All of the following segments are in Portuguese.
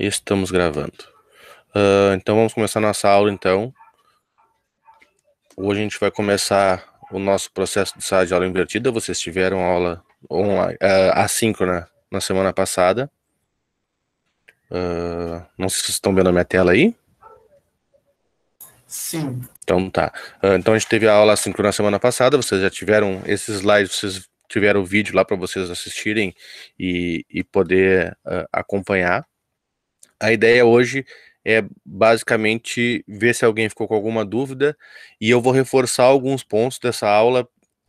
Estamos gravando. Uh, então vamos começar nossa aula então. Hoje a gente vai começar o nosso processo de sala de aula invertida. Vocês tiveram aula online, uh, assíncrona na semana passada. Uh, não sei se vocês estão vendo a minha tela aí. Sim. Então tá. então a gente teve a aula assíncrona na semana passada. Vocês já tiveram esses slides, vocês tiveram o vídeo lá para vocês assistirem e, e poder acompanhar. A ideia hoje é basicamente ver se alguém ficou com alguma dúvida e eu vou reforçar alguns pontos dessa aula,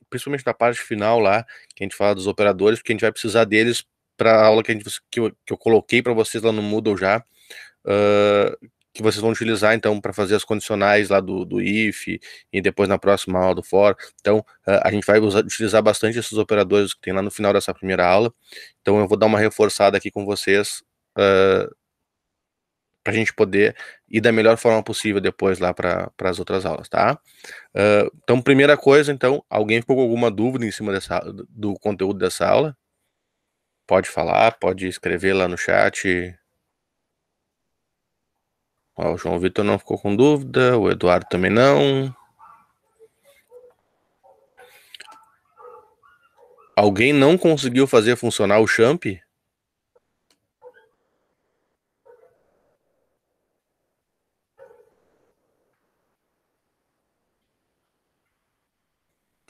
principalmente da parte final lá, que a gente fala dos operadores, porque a gente vai precisar deles para a aula que, a gente, que, eu, que eu coloquei para vocês lá no Moodle já, uh, que vocês vão utilizar então para fazer as condicionais lá do, do if e depois na próxima aula do for. Então uh, a gente vai usar, utilizar bastante esses operadores que tem lá no final dessa primeira aula. Então eu vou dar uma reforçada aqui com vocês. Uh, para a gente poder ir da melhor forma possível depois lá para as outras aulas, tá? Uh, então, primeira coisa, então, alguém ficou com alguma dúvida em cima dessa, do conteúdo dessa aula? Pode falar, pode escrever lá no chat. Ó, o João Vitor não ficou com dúvida, o Eduardo também não. Alguém não conseguiu fazer funcionar o champ?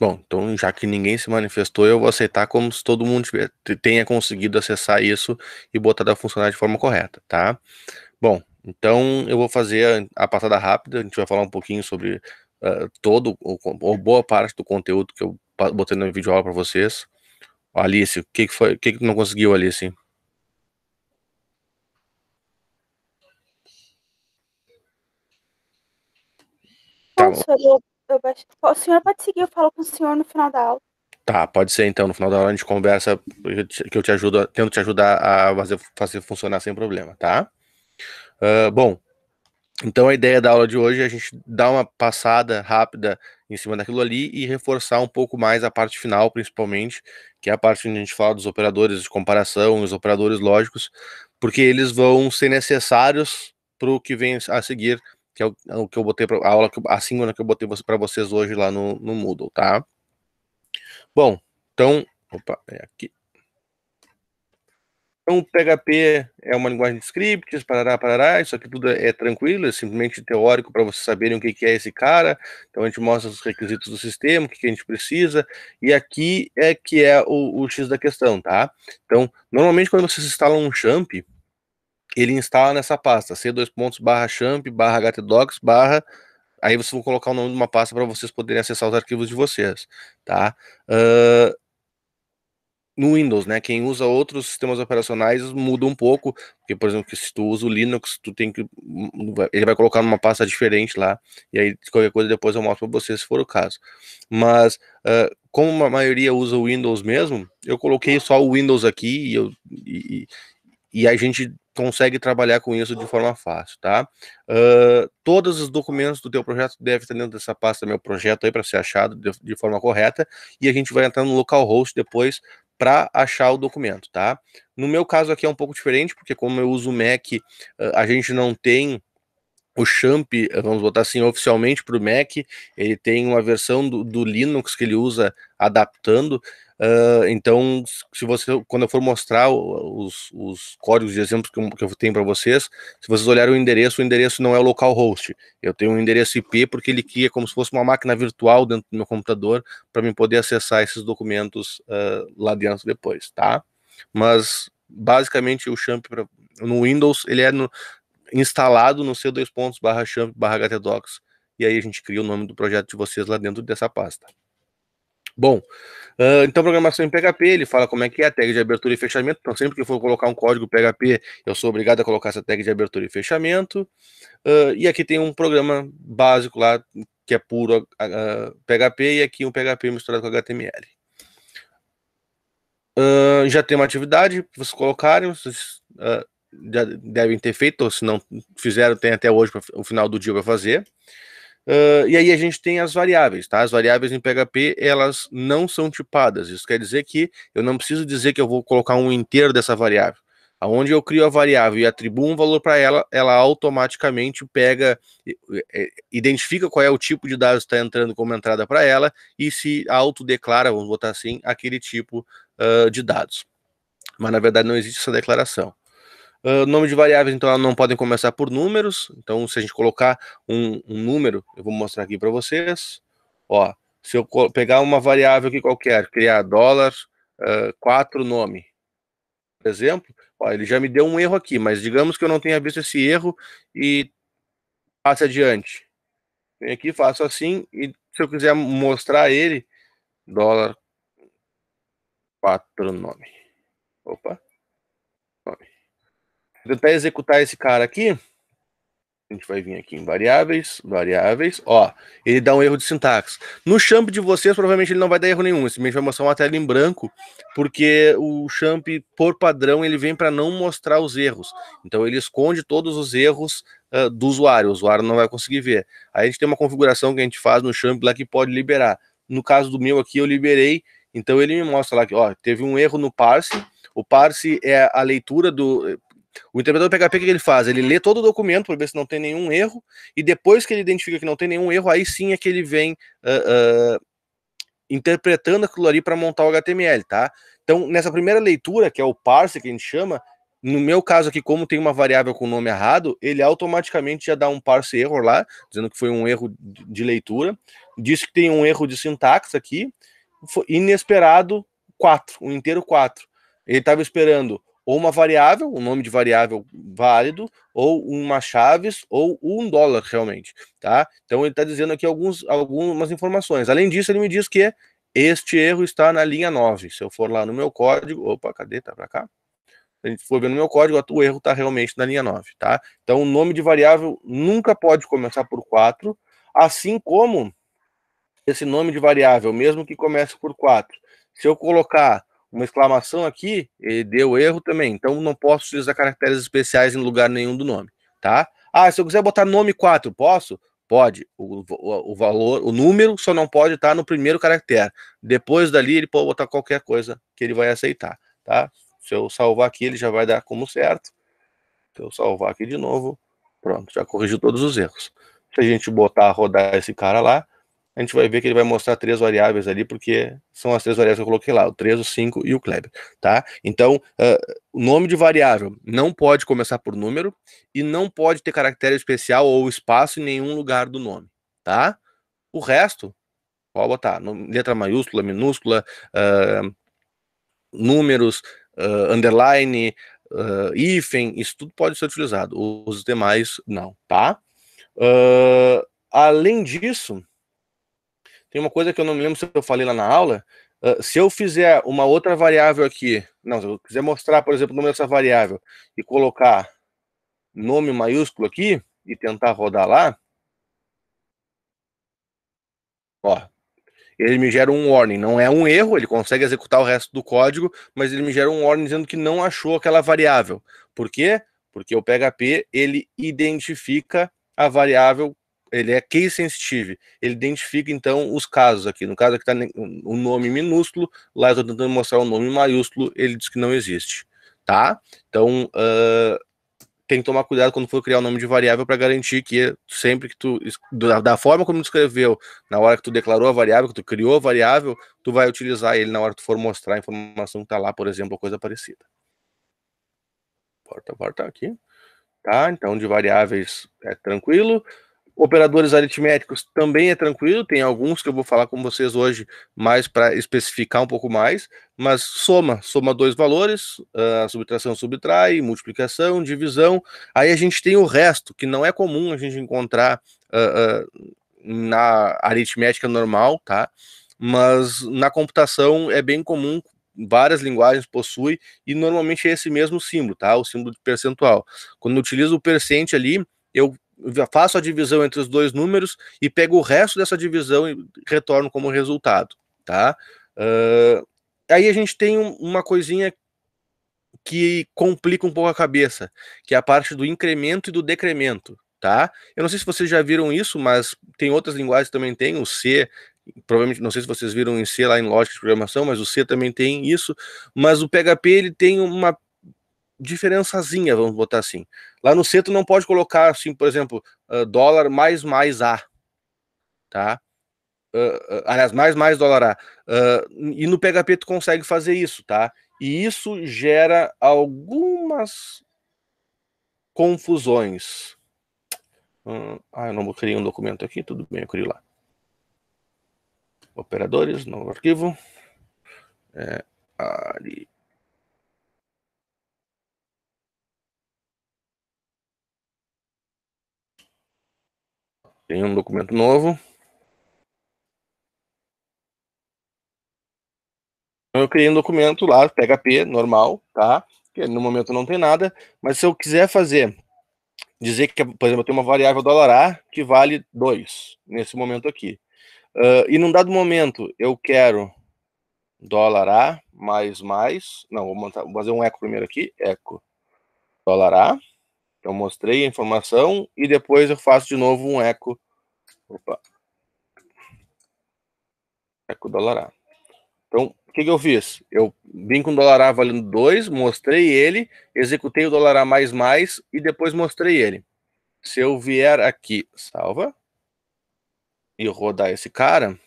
Bom, então já que ninguém se manifestou, eu vou aceitar como se todo mundo tenha conseguido acessar isso e botar a funcionar de forma correta, tá? Bom, então eu vou fazer a, passada rápida, a gente vai falar um pouquinho sobre uh, todo, ou, ou, boa parte do conteúdo que eu botei vídeo aula para vocês. Alice, o que, que foi, o que, que não conseguiu, Alice? Tá bom eu baixo. O senhor pode seguir, eu falo com o senhor no final da aula. Tá, pode ser então. No final da aula a gente conversa, que eu te ajudo, tento te ajudar a fazer, fazer funcionar sem problema, tá? Uh, bom, então a ideia da aula de hoje é a gente dar uma passada rápida em cima daquilo ali e reforçar um pouco mais a parte final, principalmente, que é a parte onde a gente fala dos operadores de comparação, os operadores lógicos, porque eles vão ser necessários para o que vem a seguir que é o, que eu botei para a aula que, a síncrona que eu botei para vocês hoje lá no, no Moodle, tá? Bom, então, opa, é aqui. Então, PHP é uma linguagem de scripts, parará, parará, isso aqui tudo é tranquilo, é simplesmente teórico para vocês saberem o que, que é esse cara. Então, a gente mostra os requisitos do sistema, o que, que a gente precisa, e aqui é que é o, o X da questão, tá? Então, normalmente quando vocês instalam um champ, ele instala nessa pasta c2 pontos barra champ barra htdocs barra aí vocês vão colocar o nome de uma pasta para vocês poderem acessar os arquivos de vocês, tá? Uh, no Windows, né? Quem usa outros sistemas operacionais muda um pouco, porque por exemplo, se tu usa o Linux, tu tem que hum, ele vai colocar numa pasta diferente lá, e aí qualquer coisa depois eu mostro para vocês se for o caso. Mas uh, como a maioria usa o Windows mesmo, eu coloquei só o Windows aqui e, eu, e, e a gente consegue trabalhar com isso de forma fácil, tá? Uh, todos os documentos do teu projeto devem estar dentro dessa pasta meu projeto aí para ser achado de, de, forma correta e a gente vai entrar no localhost depois para achar o documento, tá? No meu caso aqui é um pouco diferente porque como eu uso o Mac, uh, a gente não tem o Champ, vamos botar assim, oficialmente para o Mac, ele tem uma versão do, do Linux que ele usa adaptando, Uh, então, se você, quando eu for mostrar os, os códigos de exemplos que eu, que eu tenho para vocês, se vocês olharem o endereço, o endereço não é o localhost. Eu tenho um endereço IP porque ele cria como se fosse uma máquina virtual dentro do meu computador para mim poder acessar esses documentos uh, lá dentro depois, tá? Mas basicamente o champ pra, no Windows ele é no, instalado no c2 pontos barra barra e aí a gente cria o nome do projeto de vocês lá dentro dessa pasta. Bom, uh, então programação em PHP, ele fala como é que é a tag de abertura e fechamento. Então, sempre que for colocar um código PHP, eu sou obrigado a colocar essa tag de abertura e fechamento. Uh, e aqui tem um programa básico lá, que é puro uh, ah, PHP, e aqui um PHP misturado com HTML. já tem uma atividade para vocês colocarem, vocês já devem ter feito, ou se não fizeram, tem até hoje, pra, o final do dia para fazer. Uh, e aí a gente tem as variáveis, tá? As variáveis em PHP, elas não são tipadas. Isso quer dizer que eu não preciso dizer que eu vou colocar um inteiro dessa variável. Aonde eu crio a variável e atribuo um valor para ela, ela automaticamente pega, identifica qual é o tipo de dados que está entrando como entrada para ela e se autodeclara, vamos botar assim, aquele tipo uh, de dados. Mas na verdade não existe essa declaração. Uh, nome de variáveis, então, não podem começar por números. Então, se a gente colocar um, um número, eu vou mostrar aqui para vocês. Ó, se eu pegar uma variável aqui qualquer, criar dólar, uh, 4 nome, por exemplo, ó, ele já me deu um erro aqui, mas digamos que eu não tenha visto esse erro e passe adiante. Venho aqui, faço assim, e se eu quiser mostrar ele, dólar, 4 nome. Opa, tentar executar esse cara aqui. A gente vai vir aqui em variáveis, variáveis, ó, ele dá um erro de sintaxe. No champ de vocês, provavelmente ele não vai dar erro nenhum, simplesmente vai mostrar uma tela em branco, porque o champ, por padrão, ele vem para não mostrar os erros. Então ele esconde todos os erros uh, do usuário, o usuário não vai conseguir ver. Aí a gente tem uma configuração que a gente faz no champ lá que pode liberar. No caso do meu aqui, eu liberei, então ele me mostra lá que, ó, teve um erro no parse, o parse é a leitura do. O interpretador PHP, o que ele faz? Ele lê todo o documento para ver se não tem nenhum erro, e depois que ele identifica que não tem nenhum erro, aí sim é que ele vem uh, uh, interpretando aquilo ali para montar o HTML, tá? Então, nessa primeira leitura, que é o parse que a gente chama, no meu caso aqui, como tem uma variável com o nome errado, ele automaticamente já dá um parse error lá, dizendo que foi um erro de leitura. Diz que tem um erro de sintaxe aqui, inesperado 4, um inteiro 4. Ele estava esperando ou uma variável, um nome de variável válido, ou uma chaves, ou um dólar realmente, tá? Então ele está dizendo aqui alguns, algumas informações. Além disso, ele me diz que este erro está na linha 9. Se eu for lá no meu código, opa, cadê? Tá para cá? Se a gente for ver no meu código, o erro está realmente na linha 9, tá? Então o nome de variável nunca pode começar por 4, assim como esse nome de variável, mesmo que comece por 4. Se eu colocar uma exclamação aqui, ele deu erro também. Então não posso utilizar caracteres especiais em lugar nenhum do nome, tá? Ah, se eu quiser botar nome 4, posso? Pode. O, o, o valor, o número só não pode estar no primeiro caractere. Depois dali ele pode botar qualquer coisa que ele vai aceitar, tá? Se eu salvar aqui, ele já vai dar como certo. Se eu salvar aqui de novo, pronto, já corrigiu todos os erros. Se a gente botar rodar esse cara lá, a gente vai ver que ele vai mostrar três variáveis ali, porque são as três variáveis que eu coloquei lá, o 3, o 5 e o Kleber, tá? Então, ah, o uh, nome de variável não pode começar por número e não pode ter caractere especial ou espaço em nenhum lugar do nome, tá? O resto, pode botar letra maiúscula, minúscula, uh, números, uh, underline, uh, hífen, isso tudo pode ser utilizado, os demais não, tá? além disso, tem uma coisa que eu não me lembro se eu falei lá na aula. Uh, se eu fizer uma outra variável aqui, não, se eu quiser mostrar, por exemplo, o nome dessa variável e colocar nome maiúsculo aqui e tentar rodar lá, ó, ele me gera um warning. Não é um erro, ele consegue executar o resto do código, mas ele me gera um warning dizendo que não achou aquela variável. Por quê? Porque o PHP ele identifica a variável ele é case sensitive. Ele identifica então os casos aqui. No caso aqui está o nome minúsculo, lá eu estou tentando mostrar o nome maiúsculo, ele diz que não existe, tá? Então uh, tem que tomar cuidado quando for criar o um nome de variável para garantir que é sempre que tu da forma como tu escreveu, na hora que tu declarou a variável, que tu criou a variável, tu vai utilizar ele na hora que tu for mostrar a informação que está lá, por exemplo, coisa parecida. Porta, porta aqui. Tá, então de variáveis é tranquilo. Operadores aritméticos também é tranquilo, tem alguns que eu vou falar com vocês hoje mais para especificar um pouco mais, mas soma, soma dois valores, a ah, subtração subtrai, multiplicação, divisão, aí a gente tem o resto, que não é comum a gente encontrar uh, uh, na aritmética normal, tá? Mas na computação é bem comum, várias linguagens possuem, e normalmente é esse mesmo símbolo, tá? O símbolo de percentual. Quando eu utilizo o percente ali, eu faço a divisão entre os dois números e pego o resto dessa divisão e retorno como resultado, tá? Uh, aí a gente tem uma coisinha que complica um pouco a cabeça, que é a parte do incremento e do decremento, tá? Eu não sei se vocês já viram isso, mas tem outras linguagens que também tem, o C, provavelmente, não sei se vocês viram em C lá em lógica de programação, mas o C também tem isso, mas o PHP ele tem uma diferençazinha, vamos botar assim. Lá no centro não pode colocar, assim, por exemplo, uh, dólar mais mais A, tá? Uh, aliás, mais mais dólar A. e no PHP tu consegue fazer isso, tá? E isso gera algumas confusões. ah, eu não criei um documento aqui, tudo bem, eu crio lá. Operadores, novo arquivo. É, ali. Tem um documento novo. Então, eu criei um documento lá, PHP, normal, tá? Que no momento não tem nada, mas se eu quiser fazer, dizer que, por exemplo, eu tenho uma variável dólar A que vale 2, nesse momento aqui. Uh, e num dado momento eu quero dólar A mais mais, não, vou, montar, vou fazer um eco primeiro aqui, eco dólar A, eu mostrei a informação e depois eu faço de novo um eco. Opa. Eco dólar A. Então, o que, que, eu fiz? Eu vim com o dólar A valendo 2, mostrei ele, executei o dólar A mais mais e depois mostrei ele. Se eu vier aqui, salva, e rodar esse cara,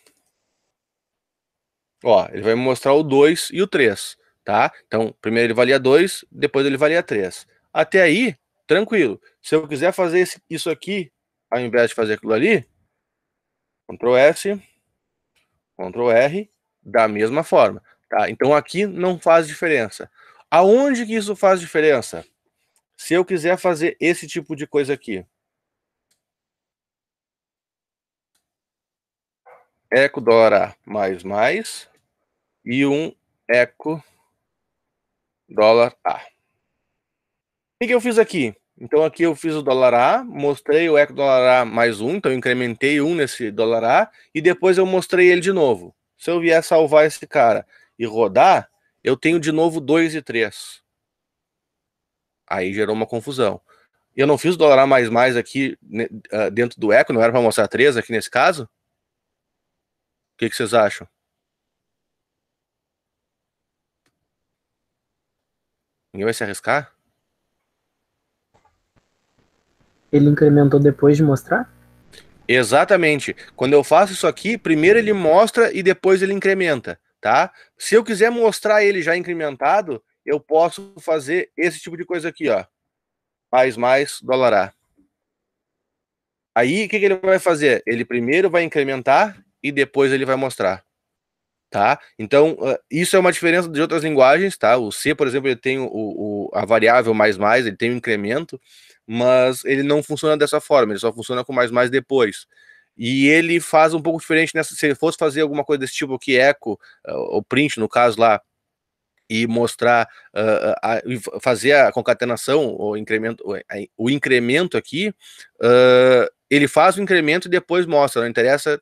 ó, ele vai me mostrar o 2 e o 3, tá? Então, primeiro ele valia 2, depois ele valia 3. Até aí, tranquilo. Se eu quiser fazer esse, isso aqui, ao invés de fazer aquilo ali, Ctrl S, Ctrl R, da mesma forma. Tá? Então aqui não faz diferença. Aonde que isso faz diferença? Se eu quiser fazer esse tipo de coisa aqui. Eco dólar mais mais e um eco dólar A que, que eu fiz aqui? Então aqui eu fiz o dólar A, mostrei o eco dólar A mais um, então eu incrementei um nesse dólar A e depois eu mostrei ele de novo. Se eu vier salvar esse cara e rodar, eu tenho de novo 2 e 3. Aí gerou uma confusão. Eu não fiz o dólar A mais mais aqui né, ah, dentro do eco, não era para mostrar 3 aqui nesse caso? O que, que vocês acham? Ninguém vai se arriscar? ele incrementou depois de mostrar? Exatamente. Quando eu faço isso aqui, primeiro ele mostra e depois ele incrementa, tá? Se eu quiser mostrar ele já incrementado, eu posso fazer esse tipo de coisa aqui, ó. Mais, mais, dólar A. Aí, o que, que ele vai fazer? Ele primeiro vai incrementar e depois ele vai mostrar, tá? Então, ah, isso é uma diferença de outras linguagens, tá? O C, por exemplo, ele tem o, o a variável mais, mais, ele tem o incremento, mas ele não funciona dessa forma, ele só funciona com mais mais depois. E ele faz um pouco diferente nessa. Se ele fosse fazer alguma coisa desse tipo que eco, eh, ou print, no caso lá, e mostrar, uh, a, a, fazer a concatenação, o incremento, o, a, o incremento aqui, uh, ele faz o incremento e depois mostra, não interessa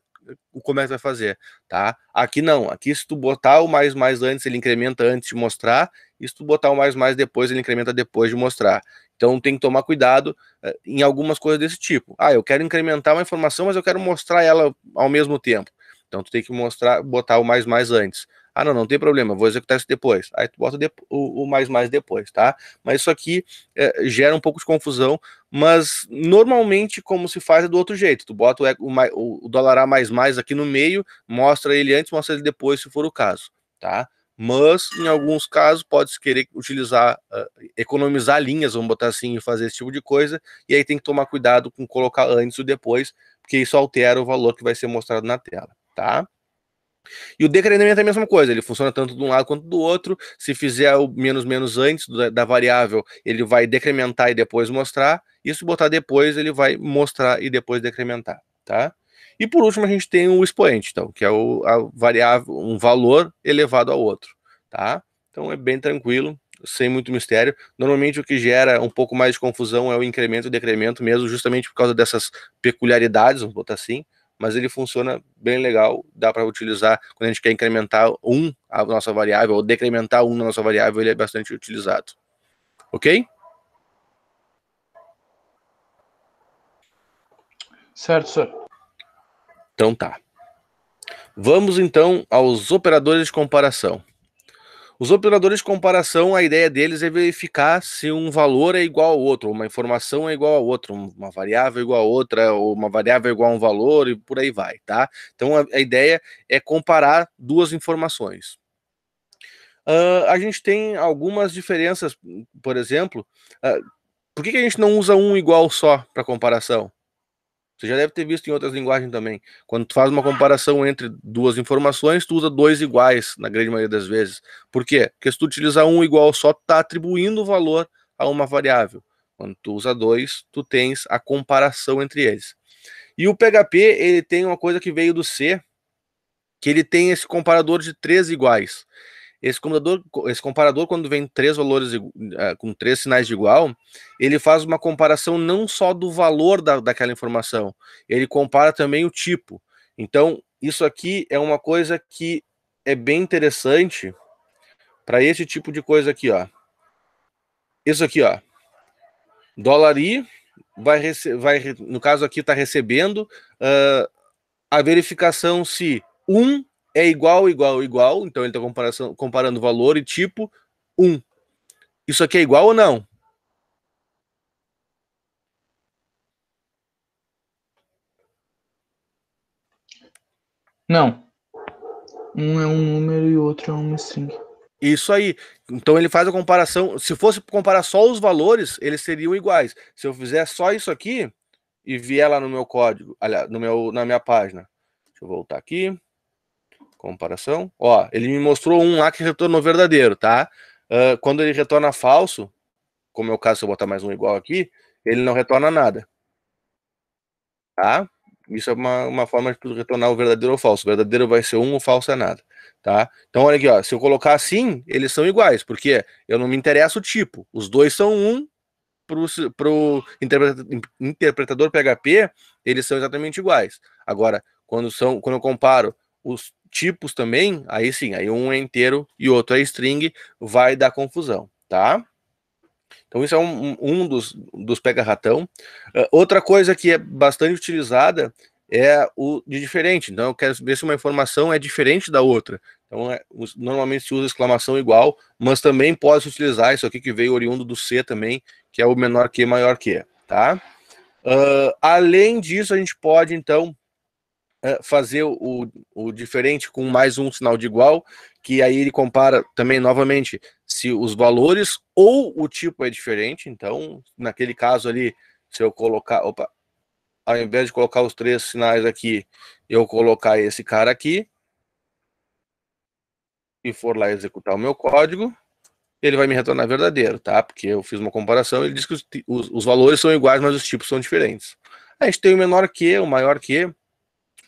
como é que vai fazer, tá? Aqui não, aqui se tu botar o mais mais antes, ele incrementa antes de mostrar, e se tu botar o mais mais depois, ele incrementa depois de mostrar. Então tem que tomar cuidado eh, em algumas coisas desse tipo. Ah, eu quero incrementar uma informação, mas eu quero mostrar ela ao mesmo tempo. Então tu tem que mostrar, botar o mais mais antes. Ah, não, não tem problema, vou executar isso depois. Aí tu bota o, mais mais depois, tá? Mas isso aqui é, gera um pouco de confusão, mas normalmente como se faz é do outro jeito. Tu bota o, o, o dólar A mais mais aqui no meio, mostra ele antes, mostra ele depois, se for o caso, tá? mas em alguns casos pode querer utilizar, uh, economizar linhas, vamos botar assim, e fazer esse tipo de coisa, e aí tem que tomar cuidado com colocar antes ou depois, porque isso altera o valor que vai ser mostrado na tela, tá? E o decremento é a mesma coisa, ele funciona tanto de um lado quanto do outro. Se fizer o menos menos antes da, variável, ele vai decrementar e depois mostrar. E se botar depois, ele vai mostrar e depois decrementar, tá? E por último, a gente tem o expoente, então, que é o, a variável, um valor elevado ao outro, tá? Então é bem tranquilo, sem muito mistério. Normalmente o que gera um pouco mais de confusão é o incremento e decremento mesmo, justamente por causa dessas peculiaridades, vamos botar assim, mas ele funciona bem legal, dá para utilizar quando a gente quer incrementar um a nossa variável ou decrementar um na nossa variável, ele é bastante utilizado. OK? Certo, senhor. Então tá. Vamos então aos operadores de comparação. Os operadores de comparação, a ideia deles é verificar se um valor é igual ao outro, uma informação é igual a outra, uma variável é igual a outra, ou uma variável é igual a um valor e por aí vai, tá? Então a, a ideia é comparar duas informações. Uh, a gente tem algumas diferenças, por exemplo, uh, por que, que a gente não usa um igual só para comparação? Você já deve ter visto em outras linguagens também. Quando tu faz uma comparação entre duas informações, tu usa dois iguais, na grande maioria das vezes. Por quê? Porque se tu utilizar um igual só, tu tá atribuindo o valor a uma variável. Quando tu usa dois, tu tens a comparação entre eles. E o PHP, ele tem uma coisa que veio do C, que ele tem esse comparador de três iguais esse computador, esse comparador, quando vem três valores eh, com três sinais de igual, ele faz uma comparação não só do valor da, daquela informação, ele compara também o tipo. Então, isso aqui é uma coisa que é bem interessante para esse tipo de coisa aqui, ó. Isso aqui, ó. Dólar I vai, vai no caso aqui está recebendo uh, a verificação se 1 é igual, igual, igual. Então ele está comparando valor e tipo 1. Isso aqui é igual ou não? Não. Um é um número e o outro é uma string. Isso aí. Então ele faz a comparação. Se fosse comparar só os valores, eles seriam iguais. Se eu fizer só isso aqui e vier lá no meu código, aliás, no meu, na minha página. Deixa eu voltar aqui. Comparação. Ó, ele me mostrou um lá que retornou verdadeiro, tá? Uh, quando ele retorna falso, como é o caso se eu botar mais um igual aqui, ele não retorna nada. Tá? Isso é uma, uma forma de retornar o verdadeiro ou falso. O verdadeiro vai ser um, o falso é nada. Tá? Então, olha aqui, ó. Se eu colocar assim, eles são iguais, porque eu não me interessa o tipo. Os dois são um, para o interpretador PHP, eles são exatamente iguais. Agora, quando, são, quando eu comparo os tipos também, aí sim, aí um é inteiro e outro é string, vai dar confusão, tá? Então isso é um, um dos, dos pega-ratão. Uh, outra coisa que é bastante utilizada é o de diferente. Então eu quero ver se uma informação é diferente da outra. Então é, normalmente se usa exclamação igual, mas também pode utilizar isso aqui que veio oriundo do C também, que é o menor que maior que, tá? Uh, além disso, a gente pode então eh, fazer o, o diferente com mais um sinal de igual, que aí ele compara também novamente se os valores ou o tipo é diferente. Então, naquele caso ali, se eu colocar, opa, ao invés de colocar os três sinais aqui, eu colocar esse cara aqui e for lá executar o meu código, ele vai me retornar verdadeiro, tá? Porque eu fiz uma comparação, ele diz que os, os, os valores são iguais, mas os tipos são diferentes. A gente tem o menor que, o maior que,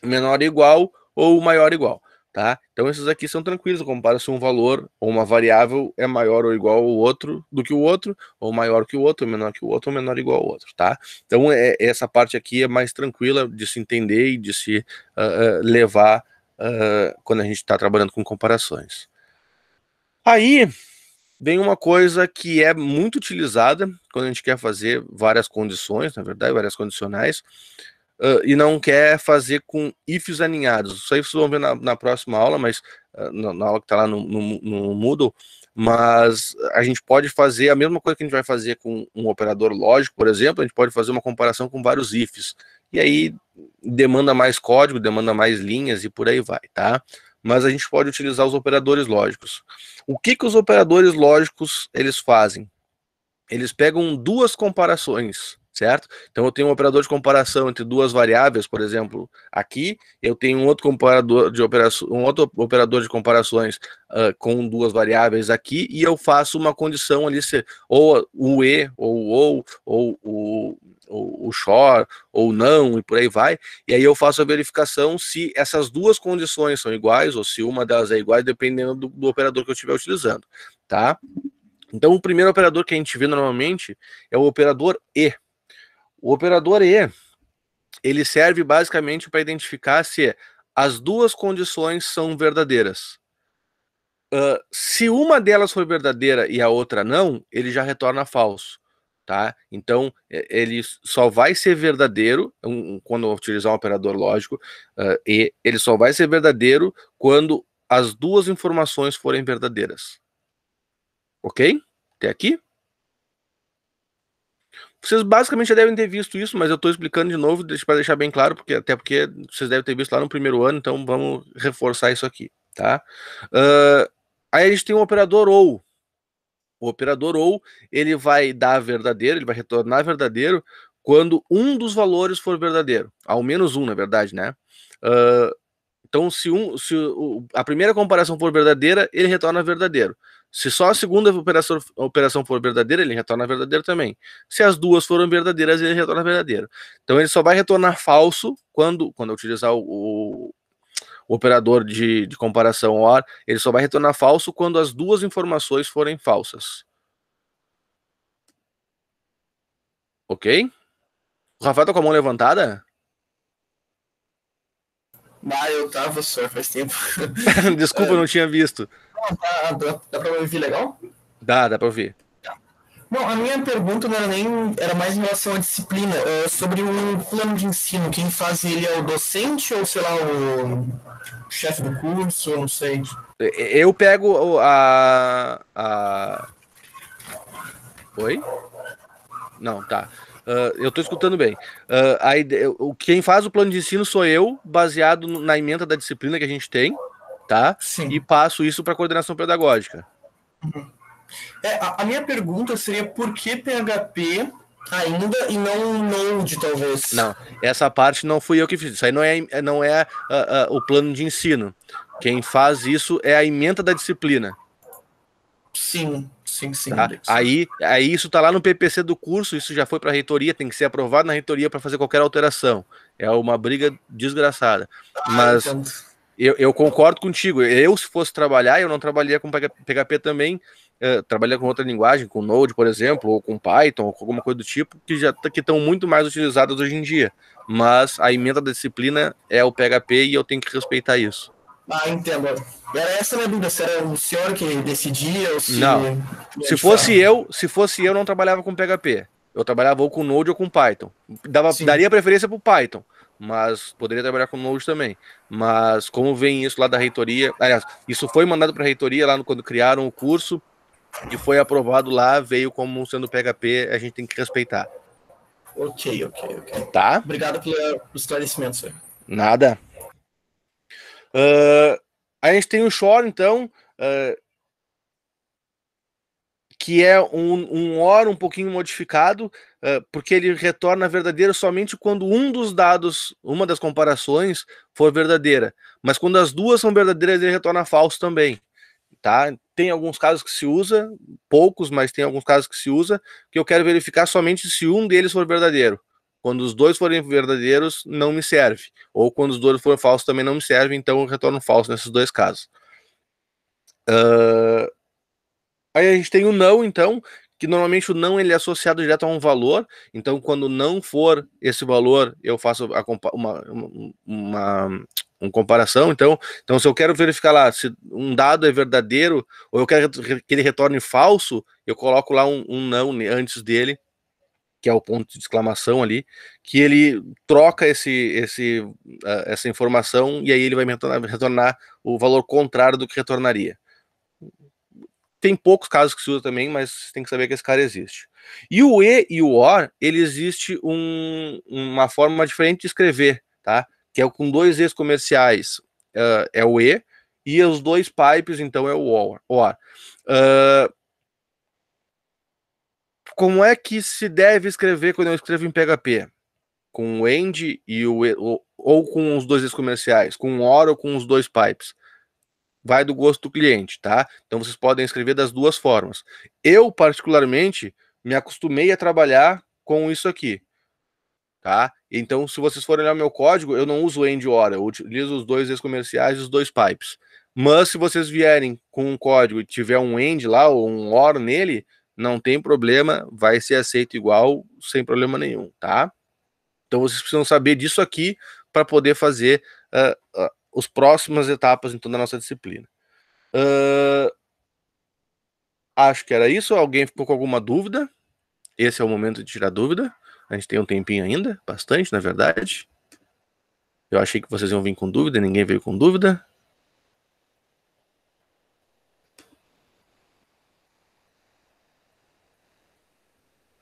menor ou igual ou maior ou igual, tá? Então esses aqui são tranquilos, compara se um valor ou uma variável é maior ou igual ao outro do que o outro, ou maior que o outro, ou menor que o outro, ou menor ou igual ao outro, tá? Então é, é essa parte aqui é mais tranquila de se entender e de se uh, levar uh, quando a gente está trabalhando com comparações. Aí vem uma coisa que é muito utilizada quando a gente quer fazer várias condições, na verdade, várias condicionais, uh, e não quer fazer com ifs aninhados. Isso aí vocês vão ver na, na próxima aula, mas uh, na, aula que está lá no, no, no Moodle, mas a gente pode fazer a mesma coisa que a gente vai fazer com um operador lógico, por exemplo, a gente pode fazer uma comparação com vários ifs. E aí demanda mais código, demanda mais linhas e por aí vai, tá? Mas a gente pode utilizar os operadores lógicos. O que que os operadores lógicos eles fazem? Eles pegam duas comparações certo? Então eu tenho um operador de comparação entre duas variáveis, por exemplo, aqui eu tenho um outro comparador de operação, um outro operador de comparações uh, com duas variáveis aqui e eu faço uma condição ali se ou o e ou ou ou o ou, o short ou não e por aí vai e aí eu faço a verificação se essas duas condições são iguais ou se uma delas é igual dependendo do, do operador que eu estiver utilizando, tá? Então o primeiro operador que a gente vê normalmente é o operador e o operador E, ele serve basicamente para identificar se as duas condições são verdadeiras. Uh, se uma delas foi verdadeira e a outra não, ele já retorna falso, tá? Então, ele só vai ser verdadeiro, um, quando utilizar um operador lógico, uh, e ele só vai ser verdadeiro quando as duas informações forem verdadeiras. Ok? Até aqui? Vocês basicamente já devem ter visto isso, mas eu estou explicando de novo para deixar bem claro, porque até porque vocês devem ter visto lá no primeiro ano, então vamos reforçar isso aqui, tá? Uh, aí a gente tem um operador ou. O operador ou ele vai dar verdadeiro, ele vai retornar verdadeiro quando um dos valores for verdadeiro, ao menos um, na verdade, né? Uh, então, se, um, se a primeira comparação for verdadeira, ele retorna verdadeiro. Se só a segunda operação, a operação for verdadeira, ele retorna verdadeiro também. Se as duas foram verdadeiras, ele retorna verdadeiro. Então ele só vai retornar falso quando, quando eu utilizar o, o, o operador de, de comparação OR, ele só vai retornar falso quando as duas informações forem falsas. Ok? O Rafael tá com a mão levantada? Ah, eu tava só faz tempo. Desculpa, é. não tinha visto. Dá, dá, pra ouvir legal? Dá, dá pra ouvir. Não, tá. a minha pergunta não era nem era mais em relação à disciplina, é sobre o plano de ensino. Quem faz ele é o docente ou sei lá o chefe do curso, eu não sei. Eu pego a, a... Oi? Não, tá. Uh, eu estou escutando bem. Uh, a ideia, quem faz o plano de ensino sou eu, baseado na emenda da disciplina que a gente tem tá? Sim. E passo isso para coordenação pedagógica. Uhum. É, a, a, minha pergunta seria por que PHP ainda e não Node, talvez? Não, essa parte não fui eu que fiz. Isso aí não é, não é uh, uh, o plano de ensino. Quem faz isso é a emenda da disciplina. Sim, sim, sim. Tá? Aí, aí isso está lá no PPC do curso, isso já foi para a reitoria, tem que ser aprovado na reitoria para fazer qualquer alteração. É uma briga desgraçada. Ah, Mas... Eu, eu, concordo contigo. Eu, se fosse trabalhar, eu não trabalharia com PHP também. Eh, trabalharia com outra linguagem, com Node, por exemplo, ou com Python, ou com alguma coisa do tipo, que já tá, que estão muito mais utilizadas hoje em dia. Mas a emenda da disciplina é o PHP e eu tenho que respeitar isso. Ah, entendo. Era essa a minha dúvida, se era o senhor que decidia ou se... Não. Se fosse eu, se fosse eu, não trabalhava com PHP. Eu trabalhava ou com Node ou com Python. Dava, daria preferência para o Python mas poderia trabalhar com Node também. Mas como vem isso lá da reitoria, aliás, isso foi mandado para a reitoria lá no, quando criaram o curso e foi aprovado lá, veio como sendo PHP, a gente tem que respeitar. Ok, ok, ok. Tá? Obrigado pelo esclarecimento, senhor. Nada. Uh, a gente tem o Shore, então, uh, que é um, um OR um pouquinho modificado, porque ele retorna verdadeiro somente quando um dos dados, uma das comparações, for verdadeira. Mas quando as duas são verdadeiras, ele retorna falso também. Tá? Tem alguns casos que se usa, poucos, mas tem alguns casos que se usa, que eu quero verificar somente se um deles for verdadeiro. Quando os dois forem verdadeiros, não me serve. Ou quando os dois forem falsos, também não me serve, então eu retorno falso nesses dois casos. Uh... Aí a gente tem o não, então, que normalmente o não ele é associado direto a um valor, então quando não for esse valor, eu faço a, uma, uma, uma, comparação, então, então se eu quero verificar lá se um dado é verdadeiro, ou eu quero que ele retorne falso, eu coloco lá um, um não antes dele, que é o ponto de exclamação ali, que ele troca esse, esse, ah, essa informação e aí ele vai retornar o valor contrário do que retornaria. Tem poucos casos que se usa também, mas você tem que saber que esse cara existe. E o E e o OR, ele existe um, uma forma diferente de escrever, tá? Que é com dois E's comerciais, uh, é o E, e os dois pipes, então, é o OR. OR. Uh, ah, como é que se deve escrever quando eu escrevo em PHP? Com o end e o, e, ou, ou com os dois ex comerciais, com o or ou com os dois pipes vai do gosto do cliente, tá? Então vocês podem escrever das duas formas. Eu, particularmente, me acostumei a trabalhar com isso aqui, tá? Então, se vocês forem olhar meu código, eu não uso end or, eu utilizo os dois ex-comerciais e os dois pipes. Mas se vocês vierem com um código e tiver um end lá ou um or nele, não tem problema, vai ser aceito igual, sem problema nenhum, tá? Então vocês precisam saber disso aqui para poder fazer uh, as próximas etapas então da nossa disciplina. Uh, acho que era isso. Alguém ficou com alguma dúvida? Esse é o momento de tirar dúvida. A gente tem um tempinho ainda, bastante, na verdade. Eu achei que vocês iam vir com dúvida, ninguém veio com dúvida.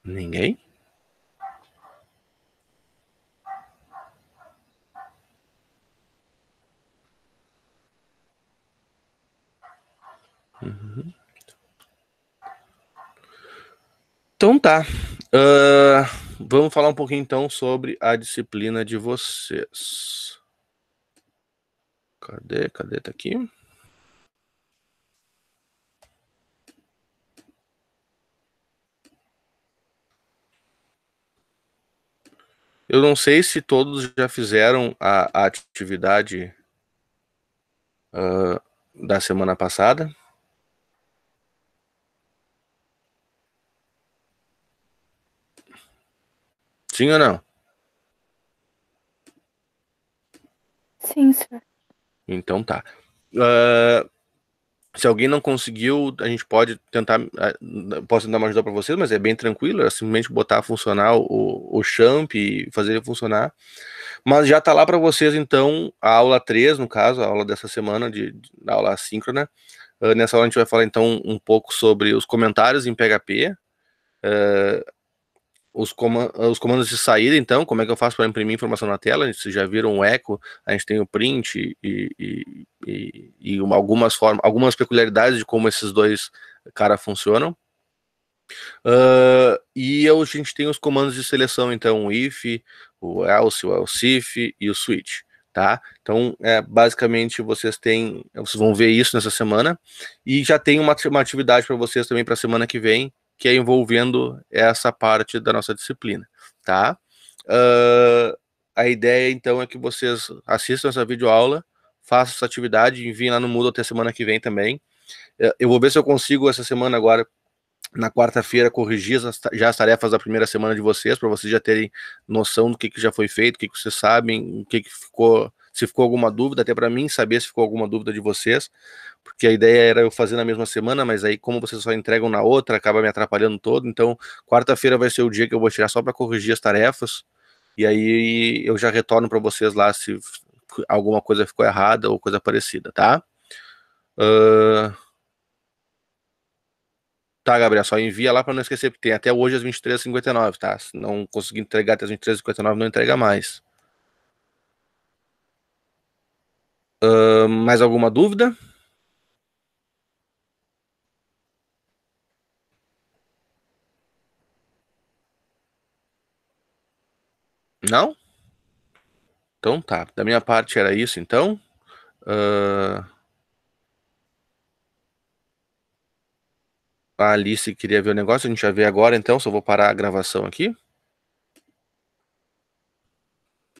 Ninguém? Então tá. Uh, vamos falar um pouquinho então sobre a disciplina de vocês. Cadê? Cadê? Tá aqui. Eu não sei se todos já fizeram a, a atividade uh, da semana passada. Sim ou não? Sim, senhor. Então tá. Uh, se alguém não conseguiu, a gente pode tentar. Ah, posso dar uma ajuda para vocês, mas é bem tranquilo. É simplesmente botar a funcionar o, o champ e fazer ele funcionar. Mas já tá lá para vocês, então, a aula 3, no caso, a aula dessa semana, de, de aula assíncrona. Uh, nessa aula a gente vai falar, então, um pouco sobre os comentários em PHP. Uh, os, comandos, os comandos de saída, então, como é que eu faço para imprimir informação na tela? Vocês já viram o eco, a gente tem o print e, e, e, e uma, algumas formas, algumas peculiaridades de como esses dois caras funcionam. Uh, e a gente tem os comandos de seleção, então, o if, o else, o if e o switch, tá? Então, é, basicamente, vocês têm, vocês vão ver isso nessa semana, e já tem uma, uma atividade para vocês também para a semana que vem, que é envolvendo essa parte da nossa disciplina, tá? Uh, a ideia então é que vocês assistam essa videoaula, façam essa atividade, enviem lá no Moodle até semana que vem também. Eh, eu vou ver se eu consigo essa semana agora, na quarta-feira, corrigir já as tarefas da primeira semana de vocês, para vocês já terem noção do que, que já foi feito, o que, que vocês sabem, o que, que ficou se ficou alguma dúvida, até para mim saber se ficou alguma dúvida de vocês, porque a ideia era eu fazer na mesma semana, mas aí, como vocês só entregam na outra, acaba me atrapalhando todo. Então, quarta-feira vai ser o dia que eu vou tirar só para corrigir as tarefas, e aí eu já retorno para vocês lá se alguma coisa ficou errada ou coisa parecida, tá? Uh... Tá, Gabriel, só envia lá para não esquecer, porque tem até hoje às 23h59, tá? Se não conseguir entregar até as 23h59, não entrega mais. mais alguma dúvida? Não? Então tá. Da minha parte era isso, então. Uh... A Alice queria ver o negócio, a gente já vê agora, então. Só vou parar a gravação aqui.